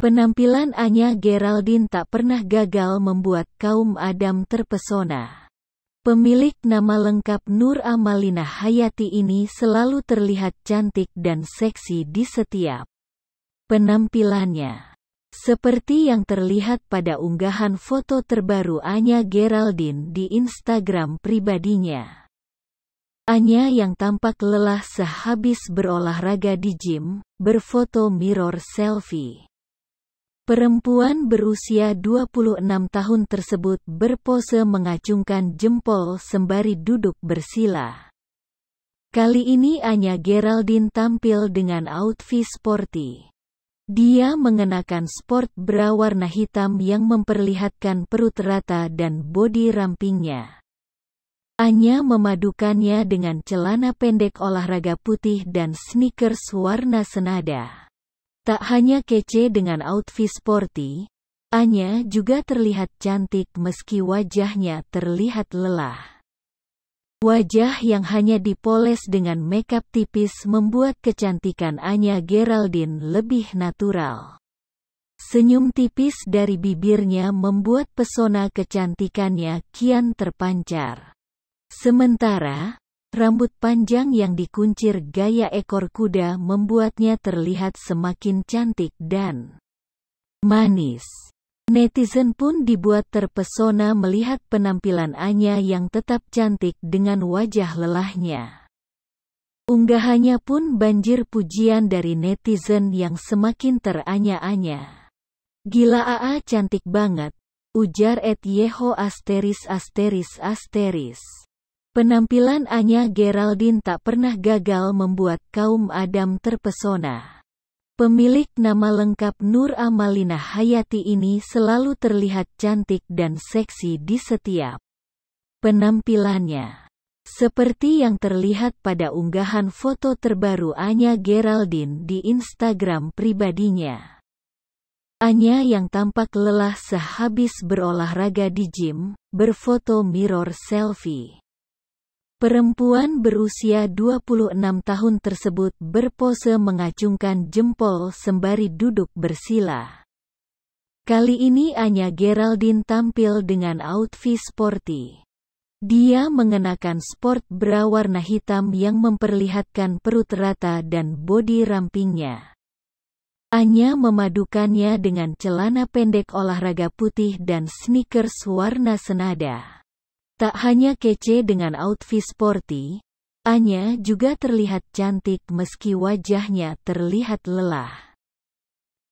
Penampilan Anya Geraldine tak pernah gagal membuat kaum Adam terpesona. Pemilik nama lengkap Nur Amalina Hayati ini selalu terlihat cantik dan seksi di setiap penampilannya. Seperti yang terlihat pada unggahan foto terbaru Anya Geraldine di Instagram pribadinya. Anya yang tampak lelah sehabis berolahraga di gym, berfoto mirror selfie. Perempuan berusia 26 tahun tersebut berpose mengacungkan jempol sembari duduk bersila. Kali ini Anya Geraldine tampil dengan outfit sporty. Dia mengenakan sport bra warna hitam yang memperlihatkan perut rata dan bodi rampingnya. Anya memadukannya dengan celana pendek olahraga putih dan sneakers warna senada. Tak hanya kece dengan outfit sporty, Anya juga terlihat cantik meski wajahnya terlihat lelah. Wajah yang hanya dipoles dengan makeup tipis membuat kecantikan Anya Geraldine lebih natural. Senyum tipis dari bibirnya membuat pesona kecantikannya kian terpancar. Sementara, Rambut panjang yang dikuncir gaya ekor kuda membuatnya terlihat semakin cantik dan manis. Netizen pun dibuat terpesona melihat penampilan Anya yang tetap cantik dengan wajah lelahnya. Unggahannya pun banjir pujian dari netizen yang semakin teranya-anya. Gila AA cantik banget, ujar et Yeho asteris asteris asteris. Penampilan Anya Geraldine tak pernah gagal membuat kaum Adam terpesona. Pemilik nama lengkap Nur Amalina Hayati ini selalu terlihat cantik dan seksi di setiap penampilannya. Seperti yang terlihat pada unggahan foto terbaru Anya Geraldine di Instagram pribadinya. Anya yang tampak lelah sehabis berolahraga di gym, berfoto mirror selfie. Perempuan berusia 26 tahun tersebut berpose mengacungkan jempol sembari duduk bersila. Kali ini Anya Geraldine tampil dengan outfit sporty. Dia mengenakan sport bra warna hitam yang memperlihatkan perut rata dan bodi rampingnya. Anya memadukannya dengan celana pendek olahraga putih dan sneakers warna senada. Tak hanya kece dengan outfit sporty, Anya juga terlihat cantik meski wajahnya terlihat lelah.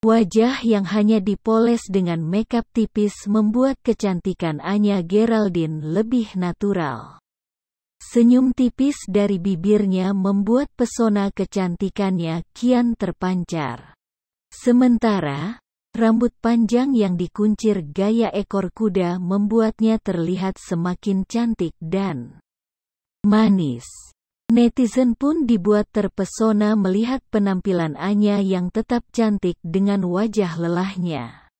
Wajah yang hanya dipoles dengan makeup tipis membuat kecantikan Anya Geraldine lebih natural. Senyum tipis dari bibirnya membuat pesona kecantikannya kian terpancar. Sementara, Rambut panjang yang dikuncir gaya ekor kuda membuatnya terlihat semakin cantik dan manis. Netizen pun dibuat terpesona melihat penampilan Anya yang tetap cantik dengan wajah lelahnya.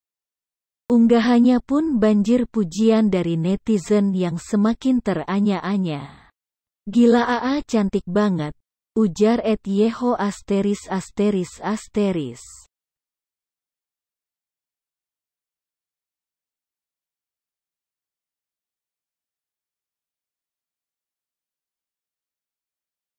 Unggahannya pun banjir pujian dari netizen yang semakin teranya-anya. Gila AA cantik banget, ujar Ed Yeho asteris asteris asteris.